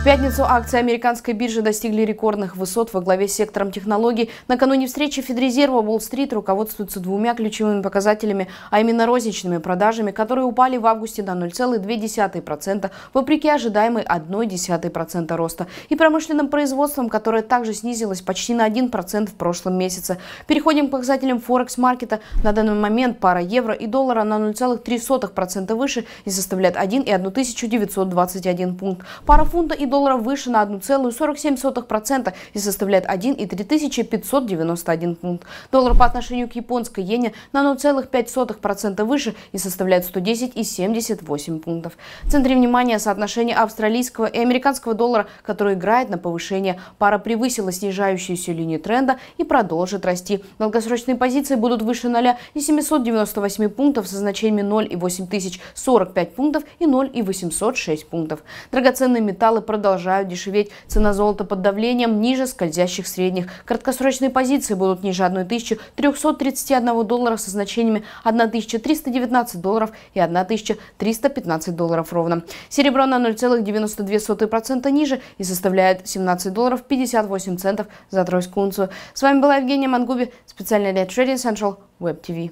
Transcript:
В пятницу акции американской биржи достигли рекордных высот во главе с сектором технологий. Накануне встречи Федрезерва Уолл-стрит руководствуется двумя ключевыми показателями, а именно розничными продажами, которые упали в августе до 0,2%, вопреки ожидаемой 0,1% роста, и промышленным производством, которое также снизилось почти на 1% в прошлом месяце. Переходим к показателям Форекс-маркета. На данный момент пара евро и доллара на 0,3% выше и составляет 1 и 1921 пункт. Пара фунта и доллара выше на 1,47% и составляет 1,3591 пункт. Доллар по отношению к японской иене на 0,5% выше и составляет 110,78 пунктов. В центре внимания соотношение австралийского и американского доллара, который играет на повышение. Пара превысила снижающуюся линию тренда и продолжит расти. Долгосрочные позиции будут выше 0 и 798 пунктов со значениями 0 и 8045 пунктов и 0 и 806 пунктов. Драгоценные металлы продолжают продолжают дешеветь. Цена золота под давлением ниже скользящих средних. Краткосрочные позиции будут ниже 1331 доллара со значениями 1319 долларов и 1315 долларов ровно. Серебро на 0,92% ниже и составляет 17 долларов 58 центов за тройскую унцию. С вами была Евгения Мангуби, специально для Trading Central Web TV.